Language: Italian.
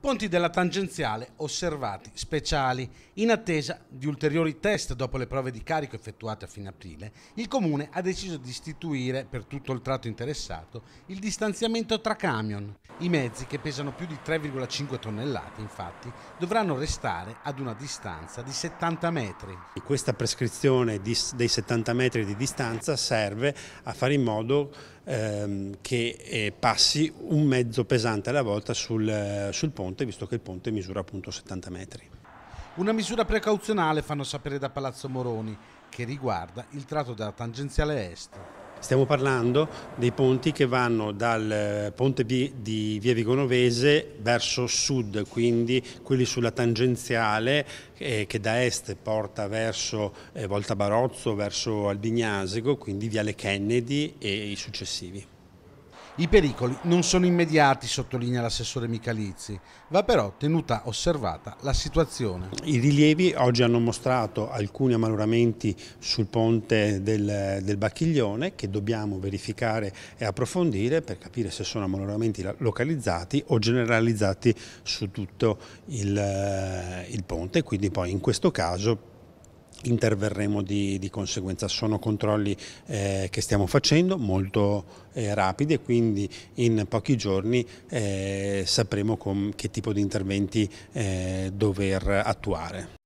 Ponti della tangenziale osservati speciali. In attesa di ulteriori test dopo le prove di carico effettuate a fine aprile, il comune ha deciso di istituire per tutto il tratto interessato il distanziamento tra camion. I mezzi che pesano più di 3,5 tonnellate, infatti, dovranno restare ad una distanza di 70 metri. Questa prescrizione dei 70 metri di distanza serve a fare in modo ehm, che eh, passi un mezzo pesante alla volta sul, eh, sul ponte ponte, visto che il ponte misura appunto 70 metri. Una misura precauzionale fanno sapere da Palazzo Moroni, che riguarda il tratto della tangenziale est. Stiamo parlando dei ponti che vanno dal eh, ponte di Via Vigonovese verso sud, quindi quelli sulla tangenziale eh, che da est porta verso eh, Volta Barozzo, verso Albignasego, quindi Viale Kennedy e i successivi. I pericoli non sono immediati, sottolinea l'assessore Michalizzi, va però tenuta osservata la situazione. I rilievi oggi hanno mostrato alcuni ammaloramenti sul ponte del, del Bacchiglione che dobbiamo verificare e approfondire per capire se sono ammaloramenti localizzati o generalizzati su tutto il, eh, il ponte, quindi poi in questo caso interverremo di, di, conseguenza. Sono controlli eh, che stiamo facendo molto eh, rapidi e quindi in pochi giorni eh, sapremo che tipo di interventi eh, dover attuare.